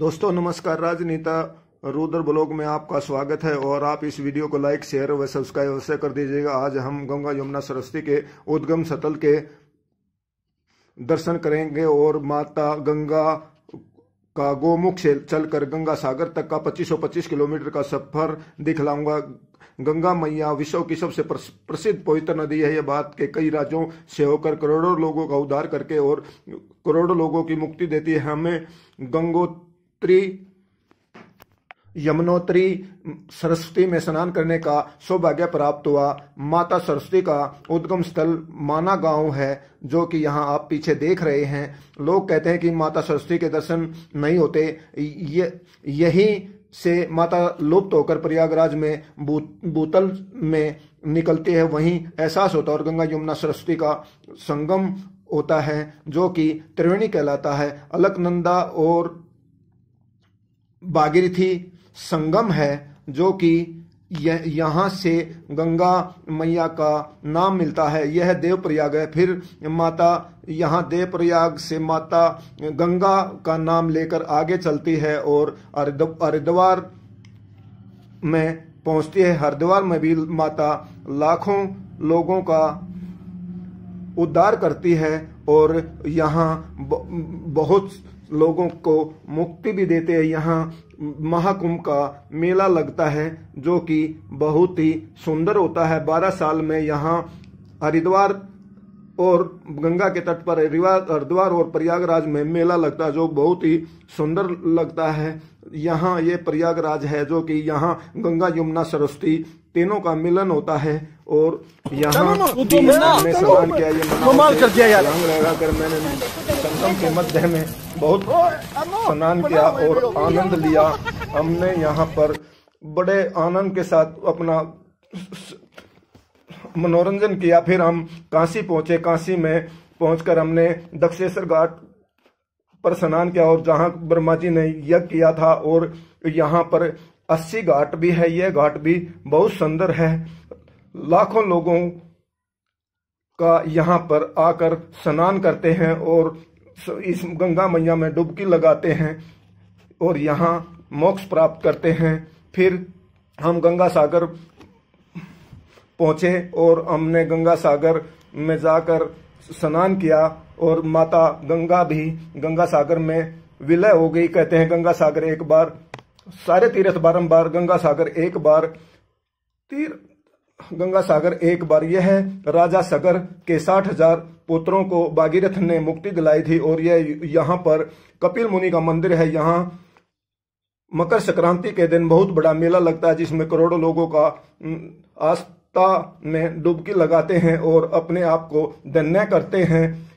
दोस्तों नमस्कार राजनीता रुद्र ब्लॉग में आपका स्वागत है और आप इस वीडियो को लाइक शेयर व सब्सक्राइब अवश्य कर दीजिएगा आज हम गंगा यमुना सरस्वती के उद्गम सतल के दर्शन करेंगे और माता गंगा का गोमुख से चलकर गंगा सागर तक का 2525 किलोमीटर का सफर दिखलाऊंगा गंगा मैया विश्व की सबसे प्रसिद्ध पवित्र नदी है यह बात के कई राज्यों से होकर करोड़ों लोगों का उद्धार करके और करोड़ों लोगों की मुक्ति देती है हमें गंगो यमुनोत्री यमुनोत्री सरस्वती में स्नान करने का सौभाग्य प्राप्त हुआ माता सरस्वती का उद्गम स्थल माना गांव है जो कि यहाँ आप पीछे देख रहे हैं लोग कहते हैं कि माता सरस्वती के दर्शन नहीं होते ये यही से माता लुप्त होकर प्रयागराज में बू, बूतल में निकलती है वहीं एहसास होता है और गंगा यमुना सरस्वती का संगम होता है जो कि त्रिवेणी कहलाता है अलकनंदा और बागीरथी संगम है जो कि यहाँ से गंगा मैया का नाम मिलता है यह देवप्रयाग है फिर माता यहाँ देवप्रयाग से माता गंगा का नाम लेकर आगे चलती है और हरिद्वार में पहुँचती है हरिद्वार में भी माता लाखों लोगों का उद्धार करती है और यहाँ बहुत लोगों को मुक्ति भी देते हैं यहाँ महाकुंभ का मेला लगता है जो कि बहुत ही सुंदर होता है बारह साल में यहाँ हरिद्वार और गंगा के तट पर हरिद्वार और प्रयागराज में मेला लगता है जो बहुत ही सुंदर लगता है यहाँ ये प्रयागराज है जो कि यहाँ गंगा यमुना सरस्वती तीनों का मिलन होता है और यहाँ मैंने स्नान किया ये कर रंग लगा कर मैंने संगम के मध्य में बहुत स्नान किया और आनंद लिया हमने यहाँ पर बड़े आनंद के साथ अपना मनोरंजन किया फिर हम काशी पहुंचे काशी में पहुंचकर हमने दक्षेश्वर घाट पर स्नान किया और जहां ब्रह्मा जी ने यज्ञ किया था और यहाँ पर अस्सी घाट भी है यह घाट भी बहुत सुंदर है लाखों लोगों का यहाँ पर आकर स्नान करते हैं और इस गंगा मैया में डुबकी लगाते हैं और यहाँ मोक्ष प्राप्त करते हैं फिर हम गंगा सागर पहुँचे और हमने गंगा सागर में जाकर स्नान किया और माता गंगा भी गंगा सागर में विलय हो गई कहते हैं गंगा सागर एक बार सारे तीर्थ बारंबार गंगा सागर एक बार तीर्थ गंगा सागर एक बार यह है राजा सगर के साठ हजार पुत्रों को बागीरथ ने मुक्ति दिलाई थी और यह यहाँ पर कपिल मुनि का मंदिर है यहाँ मकर संक्रांति के दिन बहुत बड़ा मेला लगता है जिसमें करोड़ों लोगों का आस्था में डुबकी लगाते हैं और अपने आप को धन्य करते हैं